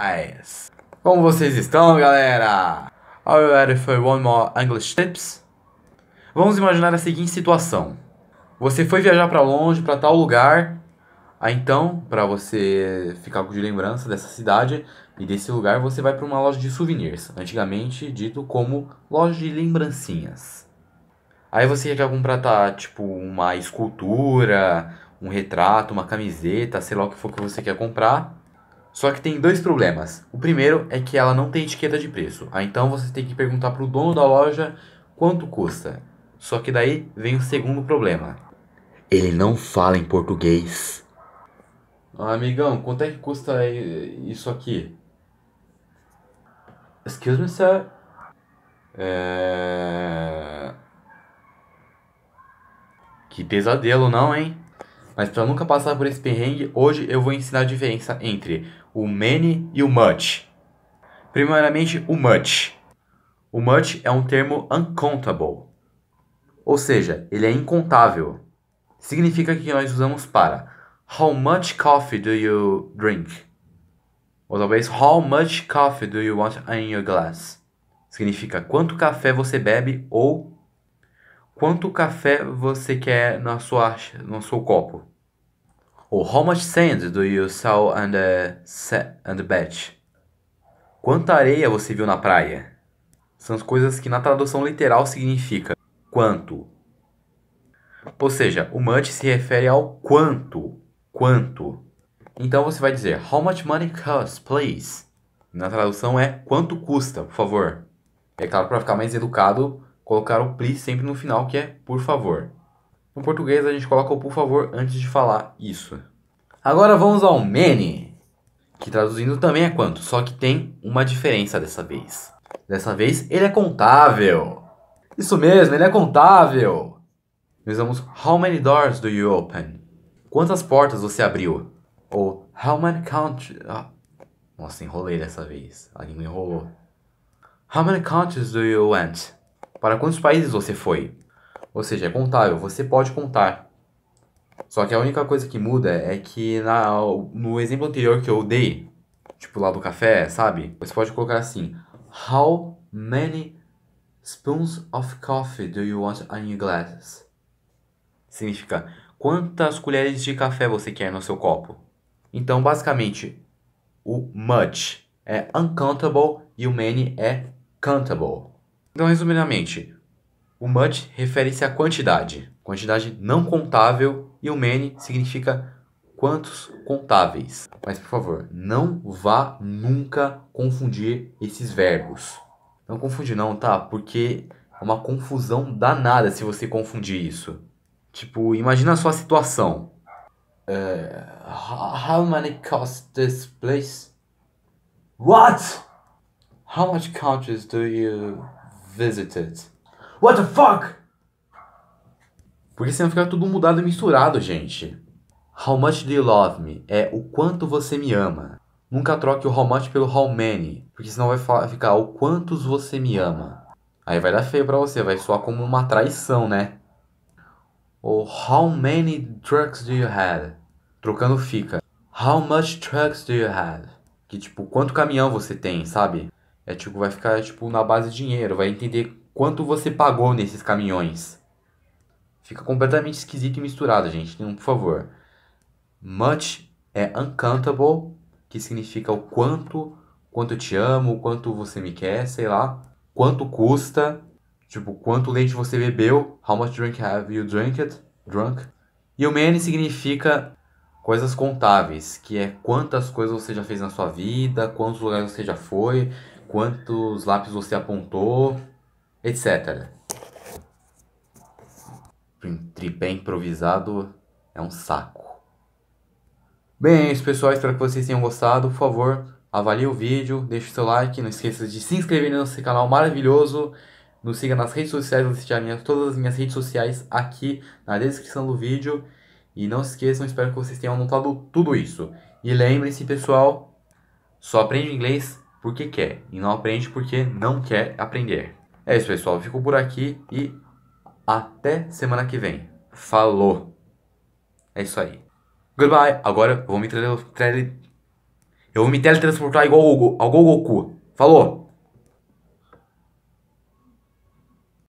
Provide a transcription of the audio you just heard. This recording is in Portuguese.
Ah, é. como vocês estão, galera? Are you ready for one more English tips? Vamos imaginar a seguinte situação. Você foi viajar para longe, para tal lugar. Aí então, para você ficar com de lembrança dessa cidade e desse lugar, você vai para uma loja de souvenirs, antigamente dito como loja de lembrancinhas. Aí você quer comprar tá, tipo uma escultura, um retrato, uma camiseta, sei lá o que for que você quer comprar. Só que tem dois problemas. O primeiro é que ela não tem etiqueta de preço. Ah, então você tem que perguntar para o dono da loja quanto custa. Só que daí vem o segundo problema. Ele não fala em português. Ah, amigão, quanto é que custa isso aqui? Excuse me, sir. É... Que pesadelo, não, hein? Mas para nunca passar por esse perrengue, hoje eu vou ensinar a diferença entre o many e o much. Primeiramente, o much. O much é um termo uncountable, ou seja, ele é incontável. Significa que nós usamos para How much coffee do you drink? Ou talvez How much coffee do you want in your glass? Significa quanto café você bebe ou quanto café você quer na sua, no seu copo. Ou how much sand do you saw on the, on the beach? Quanta areia você viu na praia? São as coisas que na tradução literal significa quanto. Ou seja, o much se refere ao quanto, quanto. Então você vai dizer how much money costs, please? Na tradução é quanto custa, por favor. É claro, para ficar mais educado, colocar o please sempre no final, que é por favor. No português a gente coloca o por favor antes de falar isso. Agora vamos ao many, que traduzindo também é quanto, só que tem uma diferença dessa vez. Dessa vez ele é contável. Isso mesmo, ele é contável. Nós vamos how many doors do you open? Quantas portas você abriu? Ou how many countries? Ah, nossa, enrolei dessa vez. A língua enrolou. How many countries do you went? Para quantos países você foi? Ou seja, é contável, você pode contar. Só que a única coisa que muda é que na, no exemplo anterior que eu dei, tipo lá do café, sabe? Você pode colocar assim: How many spoons of coffee do you want in your glasses Significa quantas colheres de café você quer no seu copo. Então, basicamente, o much é uncountable e o many é countable. Então, resumidamente, o much refere-se à quantidade, quantidade não contável, e o many significa quantos contáveis. Mas por favor, não vá nunca confundir esses verbos. Não confunde não, tá? Porque é uma confusão danada se você confundir isso. Tipo, imagina a sua situação. Uh, how many cost this place? What? How much countries do you visited? What the fuck? Porque senão fica tudo mudado e misturado, gente. How much do you love me? É o quanto você me ama. Nunca troque o how much pelo how many, porque senão vai ficar o quantos você me ama. Aí vai dar feio pra você, vai soar como uma traição, né? Ou how many trucks do you have? Trocando fica. How much trucks do you have? Que tipo, quanto caminhão você tem, sabe? É tipo, vai ficar tipo na base de dinheiro, vai entender quanto você pagou nesses caminhões. Fica completamente esquisito e misturado, gente. Não, por favor. Much é uncountable, que significa o quanto, quanto eu te amo, quanto você me quer, sei lá. Quanto custa, tipo, quanto leite você bebeu, how much drink have you drank it, drunk. E o many significa coisas contáveis, que é quantas coisas você já fez na sua vida, quantos lugares você já foi, quantos lápis você apontou, etc. Tripé improvisado é um saco. Bem, é isso pessoal, espero que vocês tenham gostado. Por favor, avalie o vídeo, deixe o seu like, não esqueça de se inscrever no nosso canal maravilhoso. Nos siga nas redes sociais, vou deixar todas as minhas redes sociais aqui na descrição do vídeo. E não se esqueçam, espero que vocês tenham anotado tudo isso. E lembrem-se, pessoal, só aprende inglês porque quer e não aprende porque não quer aprender. É isso, pessoal. Fico por aqui e até semana que vem. Falou! É isso aí. Goodbye! Agora eu vou me, tra- tra- eu vou me teletransportar igual ao, ao Goku. Falou!